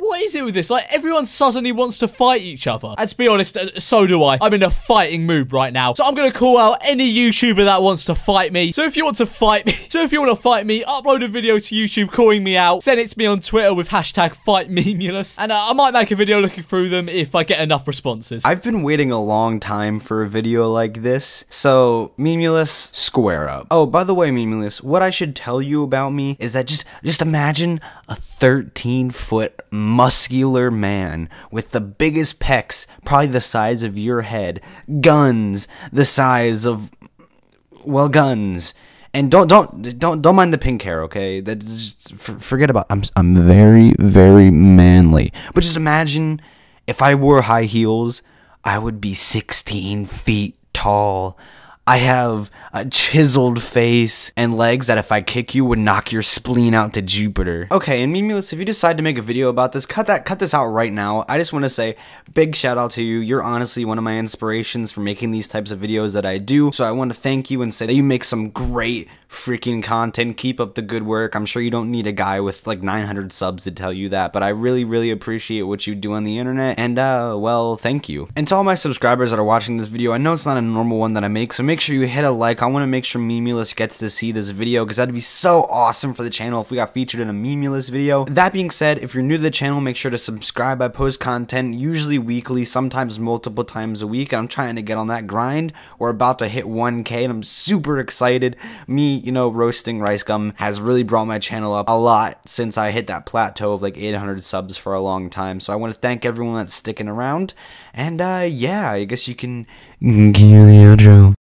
What is it with this? Like, everyone suddenly wants to fight each other. And to be honest, uh, so do I. I'm in a fighting mood right now. So I'm going to call out any YouTuber that wants to fight me. So if you want to fight me, so if you want to fight me, upload a video to YouTube calling me out. Send it to me on Twitter with hashtag FightMemulus. And uh, I might make a video looking through them if I get enough responses. I've been waiting a long time for a video like this. So, Memulus, square up. Oh, by the way, Memulus, what I should tell you about me is that just, just imagine a 13-foot muscular man with the biggest pecs, probably the size of your head, guns the size of well, guns. And don't don't don't don't mind the pink hair, okay? That just forget about. I'm I'm very very manly, but just imagine if I wore high heels, I would be 16 feet tall. I have a chiseled face and legs that if I kick you would knock your spleen out to Jupiter. Okay, and Mimulus, if you decide to make a video about this, cut that cut this out right now. I just want to say big shout out to you. You're honestly one of my inspirations for making these types of videos that I do. So I want to thank you and say that you make some great freaking content. Keep up the good work. I'm sure you don't need a guy with like 900 subs to tell you that, but I really, really appreciate what you do on the internet. And, uh, well, thank you. And to all my subscribers that are watching this video, I know it's not a normal one that I make, so make sure you hit a like. I want to make sure Memulus gets to see this video because that'd be so awesome for the channel if we got featured in a Memulus video. That being said, if you're new to the channel, make sure to subscribe. I post content usually weekly, sometimes multiple times a week. And I'm trying to get on that grind. We're about to hit 1K and I'm super excited. Me, you know, roasting rice gum has really brought my channel up a lot since I hit that plateau of like 800 subs for a long time. So I want to thank everyone that's sticking around. And uh, yeah, I guess you can give the outro.